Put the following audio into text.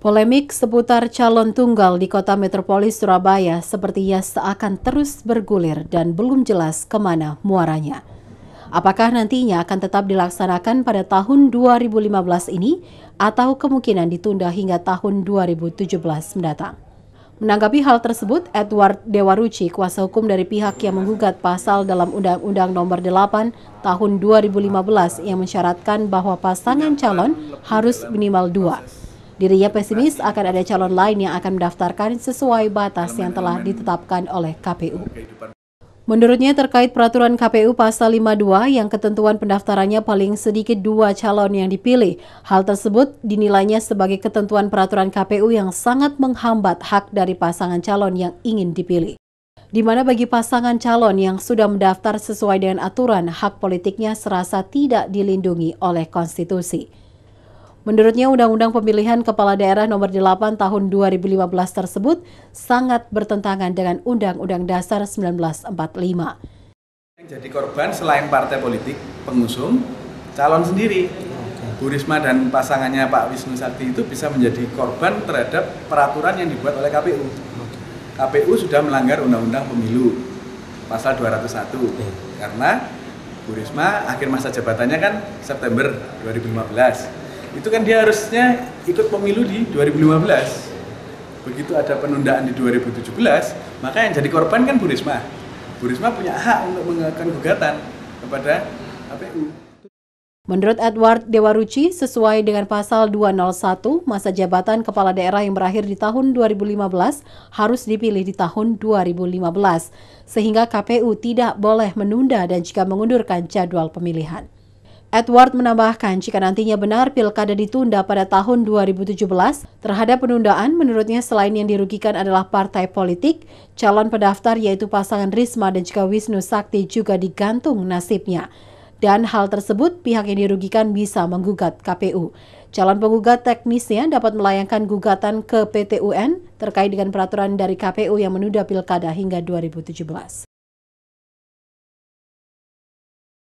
Polemik seputar calon tunggal di kota metropolis Surabaya sepertinya seakan terus bergulir dan belum jelas kemana muaranya. Apakah nantinya akan tetap dilaksanakan pada tahun 2015 ini atau kemungkinan ditunda hingga tahun 2017 mendatang? Menanggapi hal tersebut, Edward Dewaruci, kuasa hukum dari pihak yang menggugat pasal dalam Undang-Undang Nomor 8 Tahun 2015 yang mensyaratkan bahwa pasangan calon harus minimal dua Dirinya pesimis akan ada calon lain yang akan mendaftarkan sesuai batas yang telah ditetapkan oleh KPU. Menurutnya terkait peraturan KPU pasal 52 yang ketentuan pendaftarannya paling sedikit dua calon yang dipilih. Hal tersebut dinilainya sebagai ketentuan peraturan KPU yang sangat menghambat hak dari pasangan calon yang ingin dipilih. Di mana bagi pasangan calon yang sudah mendaftar sesuai dengan aturan, hak politiknya serasa tidak dilindungi oleh konstitusi. Menurutnya, Undang-Undang Pemilihan Kepala Daerah Nomor 8 Tahun 2015 tersebut sangat bertentangan dengan Undang-Undang Dasar 1945. Yang jadi korban selain partai politik, pengusung, calon sendiri. Bu Risma dan pasangannya Pak Wisnu Sakti itu bisa menjadi korban terhadap peraturan yang dibuat oleh KPU. KPU sudah melanggar Undang-Undang Pemilu pasal 201 karena Bu Risma akhir masa jabatannya kan September 2015 itu kan dia harusnya ikut pemilu di 2015 begitu ada penundaan di 2017 maka yang jadi korban kan Bu Risma Bu Risma punya hak untuk mengajukan gugatan kepada KPU Menurut Edward Dewaruci, sesuai dengan pasal 201, masa jabatan kepala daerah yang berakhir di tahun 2015 harus dipilih di tahun 2015, sehingga KPU tidak boleh menunda dan jika mengundurkan jadwal pemilihan. Edward menambahkan jika nantinya benar pilkada ditunda pada tahun 2017, terhadap penundaan menurutnya selain yang dirugikan adalah partai politik, calon pendaftar yaitu pasangan Risma dan juga Wisnu Sakti juga digantung nasibnya. Dan hal tersebut pihak yang dirugikan bisa menggugat KPU. Calon penggugat teknisnya dapat melayangkan gugatan ke PTUN terkait dengan peraturan dari KPU yang menunda pilkada hingga 2017.